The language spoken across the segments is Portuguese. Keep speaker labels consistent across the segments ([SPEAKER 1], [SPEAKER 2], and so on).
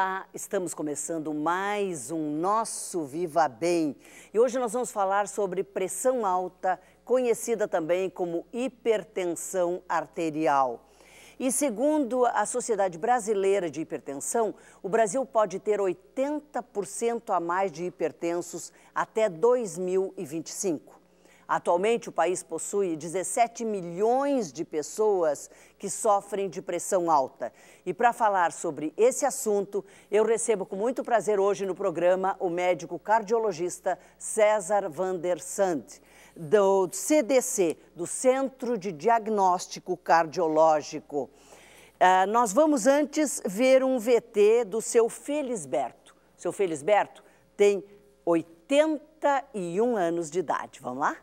[SPEAKER 1] Olá, estamos começando mais um Nosso Viva Bem e hoje nós vamos falar sobre pressão alta, conhecida também como hipertensão arterial. E segundo a Sociedade Brasileira de Hipertensão, o Brasil pode ter 80% a mais de hipertensos até 2025. Atualmente, o país possui 17 milhões de pessoas que sofrem de pressão alta. E para falar sobre esse assunto, eu recebo com muito prazer hoje no programa o médico cardiologista César Van der Sand, do CDC, do Centro de Diagnóstico Cardiológico. Uh, nós vamos antes ver um VT do seu Felisberto. Seu Felisberto tem 81 anos de idade. Vamos lá?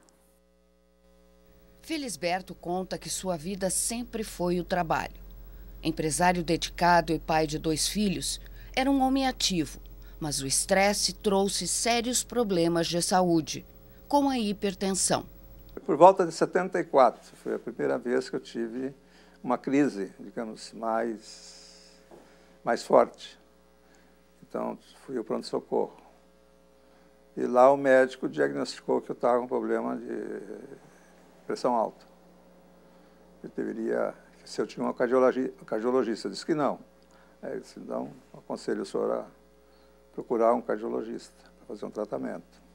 [SPEAKER 1] Felisberto conta que sua vida sempre foi o trabalho. Empresário dedicado e pai de dois filhos, era um homem ativo, mas o estresse trouxe sérios problemas de saúde, como a hipertensão.
[SPEAKER 2] Por volta de 74, foi a primeira vez que eu tive uma crise, digamos, mais, mais forte. Então, fui ao pronto-socorro. E lá o médico diagnosticou que eu estava com problema de pressão alta. Eu deveria, se eu tinha uma cardiologia, cardiologista, disse que não. Aí eu disse, então, aconselho o senhor a procurar um cardiologista para fazer um tratamento.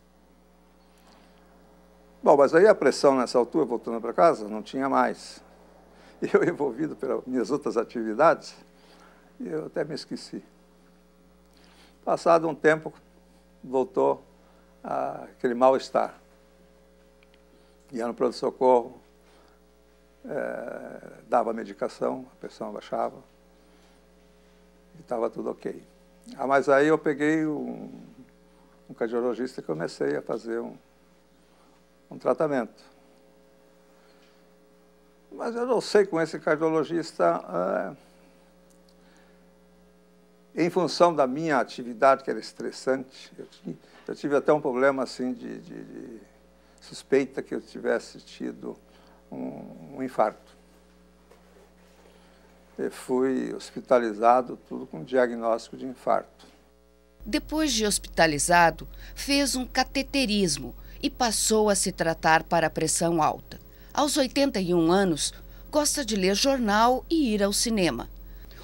[SPEAKER 2] Bom, mas aí a pressão nessa altura, voltando para casa, não tinha mais. Eu envolvido pelas minhas outras atividades, eu até me esqueci. Passado um tempo, voltou aquele mal-estar ia no pronto-socorro, é, dava medicação, a pressão baixava, e estava tudo ok. Ah, mas aí eu peguei um, um cardiologista e comecei a fazer um, um tratamento. Mas eu não sei com esse cardiologista, é, em função da minha atividade, que era estressante, eu, eu tive até um problema assim de, de, de suspeita que eu tivesse tido um, um infarto. fui hospitalizado, tudo com diagnóstico de infarto.
[SPEAKER 1] Depois de hospitalizado, fez um cateterismo e passou a se tratar para pressão alta. Aos 81 anos, gosta de ler jornal e ir ao cinema.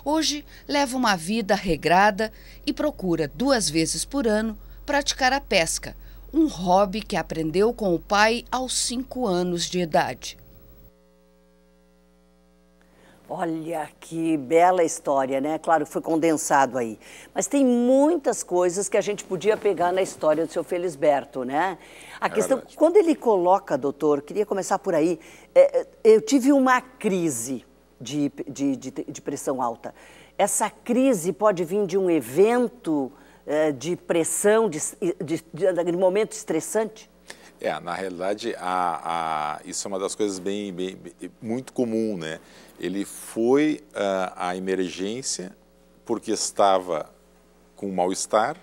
[SPEAKER 1] Hoje, leva uma vida regrada e procura duas vezes por ano praticar a pesca um hobby que aprendeu com o pai aos cinco anos de idade. Olha que bela história, né? Claro que foi condensado aí. Mas tem muitas coisas que a gente podia pegar na história do seu Felisberto, né? A é questão, verdade. quando ele coloca, doutor, queria começar por aí. É, é, eu tive uma crise de, de, de, de pressão alta. Essa crise pode vir de um evento é, de pressão, de, de, de, momento estressante?
[SPEAKER 3] É, na realidade, a, a, isso é uma das coisas bem, bem, bem muito comum, né? Ele foi ah, à emergência porque estava com mal-estar,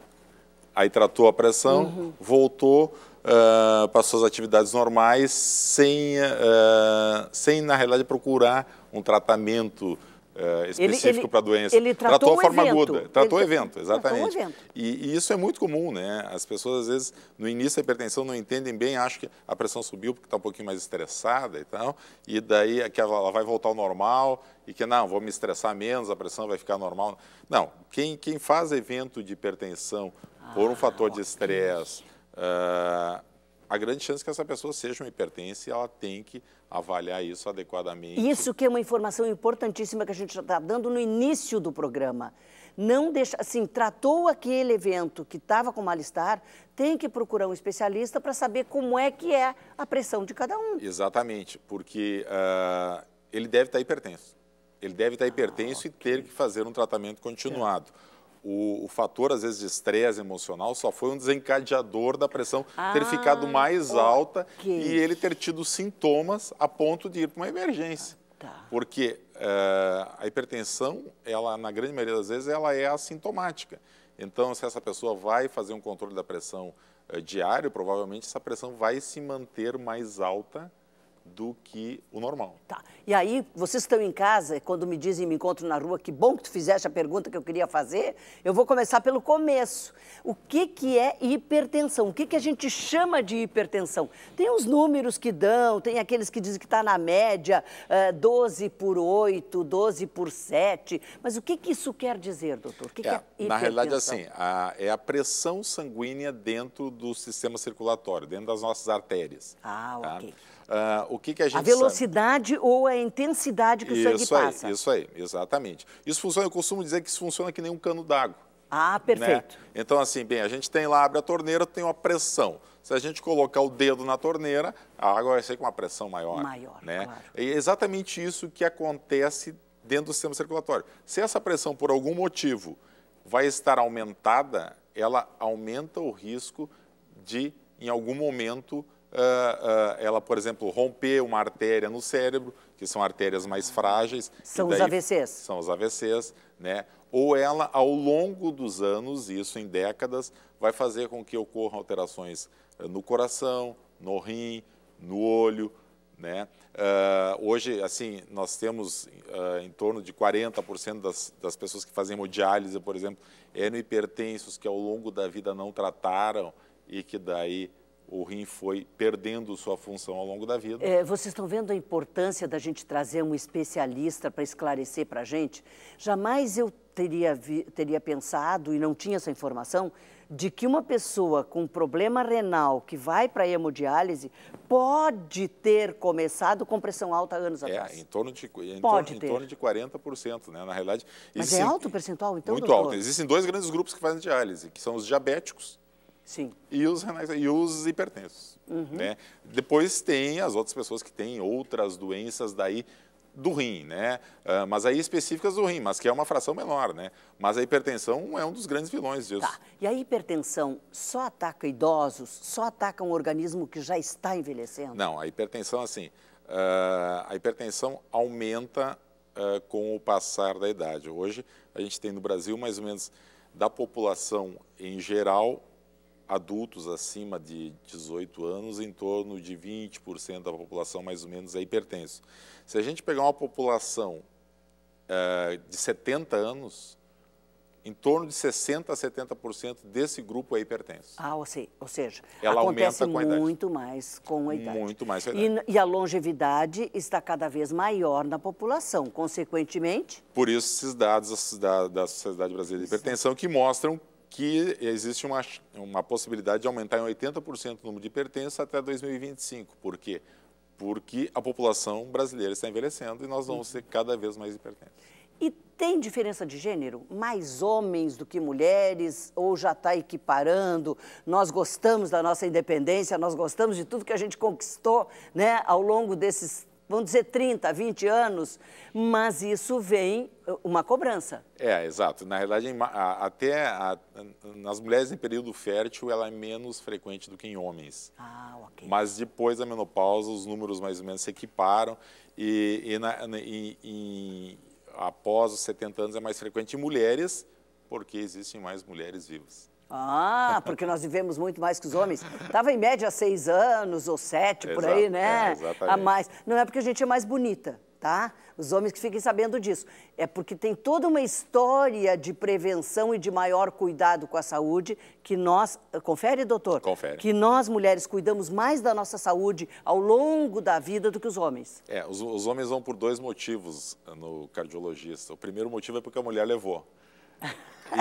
[SPEAKER 3] aí tratou a pressão, uhum. voltou, uh, ah, suas atividades normais, sem, uh, sem, na realidade, procurar um tratamento Uh, específico para a doença. Ele tratou, tratou a forma evento. aguda, tratou o evento, exatamente. Tratou evento. E, e, isso é muito comum, né? As pessoas, às vezes, no início da hipertensão não entendem bem, acham que a pressão subiu porque está um pouquinho mais estressada e tal, e daí que ela, ela vai voltar ao normal e que, não, vou me estressar menos, a pressão vai ficar normal. Não, quem, quem faz evento de hipertensão ah, por um ah, fator de estresse, ah, a grande chance que essa pessoa seja uma hipertensa e ela tem que avaliar isso adequadamente.
[SPEAKER 1] Isso que é uma informação importantíssima que a gente já está dando no início do programa. Não deixa, assim, tratou aquele evento que estava com mal-estar, tem que procurar um especialista para saber como é que é a pressão de cada um.
[SPEAKER 3] Exatamente, porque uh, ele deve estar tá hipertenso. Ele deve estar tá ah, hipertenso ah, okay. e ter que fazer um tratamento continuado. É o, o, fator, às vezes, de estresse emocional só foi um desencadeador da pressão ah, ter ficado mais okay. alta e ele ter tido sintomas a ponto de ir para uma emergência. Tá. Porque uh, a hipertensão, ela, na grande maioria das vezes, ela é assintomática. Então, se essa pessoa vai fazer um controle da pressão uh, diário, provavelmente essa pressão vai se manter mais alta do que o normal. Tá.
[SPEAKER 1] E aí, vocês estão em casa, quando me dizem, me encontro na rua, que bom que tu fizeste a pergunta que eu queria fazer, eu vou começar pelo começo. O que, que é hipertensão? O que, que a gente chama de hipertensão? Tem uns números que dão, tem aqueles que dizem que está na média, é, eh, 12 por 8, 12 por 7, mas o que, que isso quer dizer, doutor? O que, é, que é hipertensão? É, na realidade, assim,
[SPEAKER 3] a, é a pressão sanguínea dentro do sistema circulatório, dentro das nossas artérias. Ah, tá? ok. Uh, o que, que a gente A velocidade
[SPEAKER 1] sabe? ou a intensidade que isso o sangue aí, passa.
[SPEAKER 3] Isso aí, exatamente. Isso funciona, eu costumo dizer que isso funciona que nem um cano d'água. Ah, né? perfeito. Né? Então, assim, bem, a gente tem lá, abre a torneira, tem uma pressão. Se a gente colocar o dedo na torneira, a água vai sair com uma pressão maior. Maior, né? claro. É exatamente isso que acontece dentro do sistema circulatório. Se essa pressão, por algum motivo, vai estar aumentada, ela aumenta o risco de, em algum momento, ah, ah, ela, por exemplo, romper uma artéria no cérebro, que são artérias mais frágeis. São os AVCs. São os AVCs, né? Ou ela, ao longo dos anos, isso em décadas, vai fazer com que ocorram alterações ah, no coração, no rim, no olho, né? Uh, hoje, assim, nós temos uh, em torno de 40% das, das pessoas que fazem hemodiálise, por exemplo, eram hipertensos que ao longo da vida não trataram e que daí o rim foi perdendo sua função ao longo da vida. É,
[SPEAKER 1] vocês estão vendo a importância da gente trazer um especialista para esclarecer para a gente? Jamais eu teria, vi, teria pensado, e não tinha essa informação, de que uma pessoa com problema renal que vai para a hemodiálise pode ter começado com pressão alta anos é, atrás. Em
[SPEAKER 3] torno de, em pode torno, ter. Em torno de 40%, né? Na realidade. Mas existe, é alto
[SPEAKER 1] o percentual, então? Muito doutor? alto.
[SPEAKER 3] Existem dois grandes grupos que fazem diálise, que são os diabéticos Sim. E os renais e os hipertensos, uhum. né? Depois tem as outras pessoas que têm outras doenças daí do rim, né? Uh, mas aí específicas do rim, mas que é uma fração menor, né? Mas a hipertensão é um dos grandes vilões disso. Tá.
[SPEAKER 1] E a hipertensão só ataca idosos? Só ataca um organismo que já está envelhecendo?
[SPEAKER 3] Não, a hipertensão, assim, uh, a hipertensão aumenta uh, com o passar da idade. Hoje, a gente tem no Brasil mais ou menos da população em geral, adultos acima de 18 anos, em torno de 20% da população mais ou menos é hipertenso. Se a gente pegar uma população eh, de 70 anos, em torno de 60% a 70% desse grupo é hipertenso.
[SPEAKER 1] Ah, ou, se, ou seja, ela aumenta com a muito mais com a idade.
[SPEAKER 3] Muito mais com a idade.
[SPEAKER 1] E, e, a longevidade está cada vez maior na população, consequentemente?
[SPEAKER 3] Por isso, esses dados da, da Sociedade Brasileira de Hipertensão, que mostram que existe uma, uma possibilidade de aumentar em 80% o número de pertences até 2025. Por quê? Porque a população brasileira está envelhecendo e nós vamos ter uhum. cada vez mais hipertensos.
[SPEAKER 1] E tem diferença de gênero? Mais homens do que mulheres? Ou já está equiparando? Nós gostamos da nossa independência, nós gostamos de tudo que a gente conquistou né, ao longo desses vamos dizer, 30, 20 anos, mas isso vem eh, uma cobrança.
[SPEAKER 3] É, exato. Na realidade, até a, nas mulheres em período fértil, ela é menos frequente do que em homens. Ah, ok. Mas depois da menopausa, os números mais ou menos se equiparam e, e, na, e, e após os 70 anos é mais frequente em mulheres, porque existem mais mulheres vivas.
[SPEAKER 1] Ah, porque nós vivemos muito mais que os homens. Tava em média seis anos ou sete, Exato, por aí, né? É, exatamente. A mais. Não é porque a gente é mais bonita, tá? Os homens que fiquem sabendo disso. É porque tem toda uma história de prevenção e de maior cuidado com a saúde que nós. Eh, confere, doutor? Confere. Que nós, mulheres, cuidamos mais da nossa saúde ao longo da vida
[SPEAKER 3] do que os homens. É, os, os homens vão por dois motivos eh, no cardiologista. O primeiro motivo é porque a mulher levou.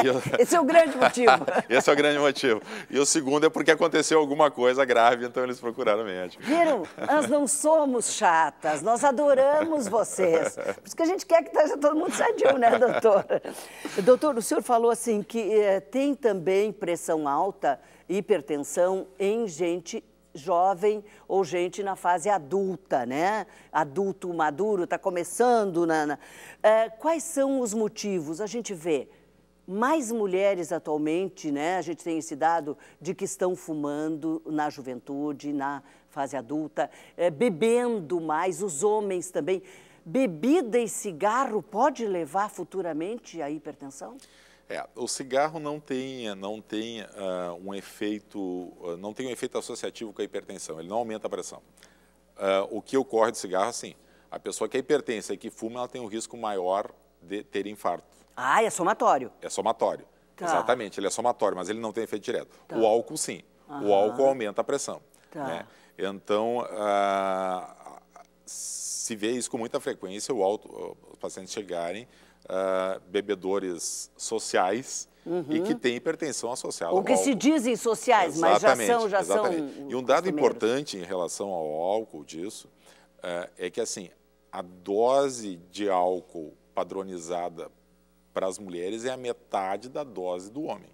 [SPEAKER 3] Eu... Esse é o
[SPEAKER 1] grande motivo.
[SPEAKER 3] Esse é o grande motivo. E o segundo é porque aconteceu alguma coisa grave, então eles procuraram médico. Viram? Nós
[SPEAKER 1] não somos chatas, nós adoramos vocês. Por isso que a gente quer que esteja tá todo mundo sadio, né, doutora? Doutor, o senhor falou assim que eh, tem também pressão alta, hipertensão em gente jovem ou gente na fase adulta, né? Adulto maduro, está começando. Na, na... Eh, quais são os motivos? A gente vê mais mulheres atualmente, né? A gente tem esse dado de que estão fumando na juventude, na fase adulta, é, bebendo mais, os homens também. Bebida e cigarro pode levar futuramente à hipertensão?
[SPEAKER 3] É, o cigarro não tem, não tem uh, um efeito, uh, não tem um efeito associativo com a hipertensão. Ele não aumenta a pressão. Uh, o que ocorre de cigarro, sim. A pessoa que é hipertensa e que fuma, ela tem um risco maior de ter infarto. Ah, é somatório. É somatório.
[SPEAKER 1] Tá. Exatamente,
[SPEAKER 3] ele é somatório, mas ele não tem efeito direto. Tá. O álcool sim. Aham. O álcool aumenta a pressão. Tá. Né? Então, ah, se vê isso com muita frequência, alto, os pacientes chegarem ah, bebedores sociais uhum. e que uhum. têm hipertensão associada Ou ao que álcool. se
[SPEAKER 1] dizem sociais, exatamente, mas já são, já exatamente. são E um dado
[SPEAKER 3] importante em relação ao álcool disso ah, é que, assim, a dose de álcool padronizada para as mulheres é a metade da dose do homem.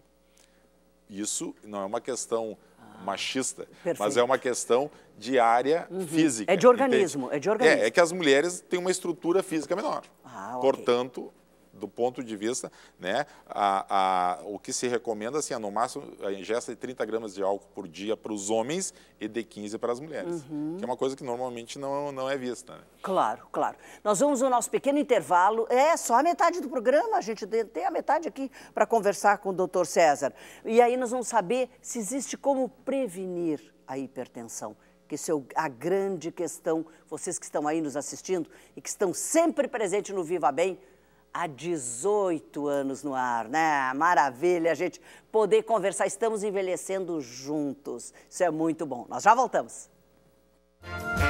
[SPEAKER 3] Isso não é uma questão ah, machista, perfeito. mas é uma questão de área uhum. física. É de organismo, entende? é de organismo. É, é, que as mulheres têm uma estrutura física menor. Ah, okay. Portanto, do ponto de vista, né, a, a, o que se recomenda assim, é no máximo a ingesta de 30 gramas de álcool por dia para os homens e de 15 para as mulheres, uhum. que é uma coisa que normalmente não, não é vista. Né?
[SPEAKER 1] Claro, claro. Nós vamos no nosso pequeno intervalo, é só a metade do programa, a gente tem a metade aqui para conversar com o doutor César. E aí nós vamos saber se existe como prevenir a hipertensão que isso é a grande questão. Vocês que estão aí nos assistindo e que estão sempre presentes no Viva Bem, há 18 anos no ar, né? Maravilha, a gente, poder conversar. Estamos envelhecendo juntos. Isso é muito bom. Nós já voltamos. Música